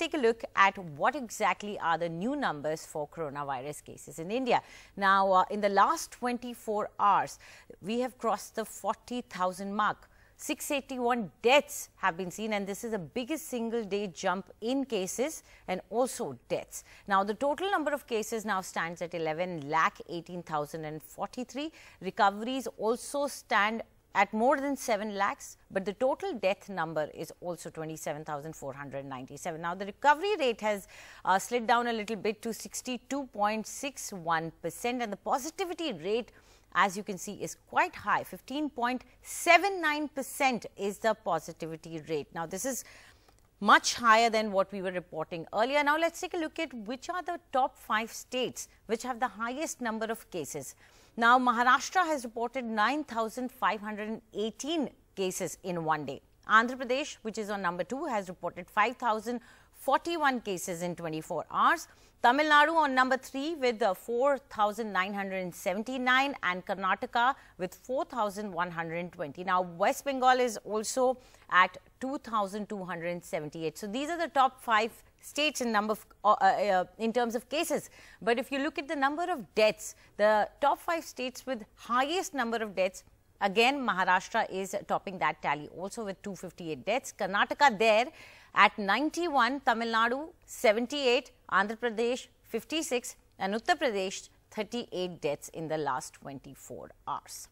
take a look at what exactly are the new numbers for coronavirus cases in India. Now, uh, in the last 24 hours, we have crossed the 40,000 mark. 681 deaths have been seen and this is the biggest single day jump in cases and also deaths. Now the total number of cases now stands at 11 lakh 18,043. Recoveries also stand at more than 7 lakhs, but the total death number is also 27,497. Now, the recovery rate has uh, slid down a little bit to 62.61 percent and the positivity rate as you can see is quite high 15.79 percent is the positivity rate. Now, this is much higher than what we were reporting earlier. Now, let us take a look at which are the top 5 states which have the highest number of cases. Now, Maharashtra has reported 9,518 cases in one day. Andhra Pradesh, which is on number two, has reported 5,000. 41 cases in 24 hours. Tamil Nadu on number 3 with uh, 4,979 and Karnataka with 4,120. Now, West Bengal is also at 2,278. So, these are the top five states in number of, uh, uh, uh, in terms of cases. But if you look at the number of deaths, the top five states with highest number of deaths Again, Maharashtra is topping that tally also with 258 deaths. Karnataka there at 91, Tamil Nadu 78, Andhra Pradesh 56 and Uttar Pradesh 38 deaths in the last 24 hours.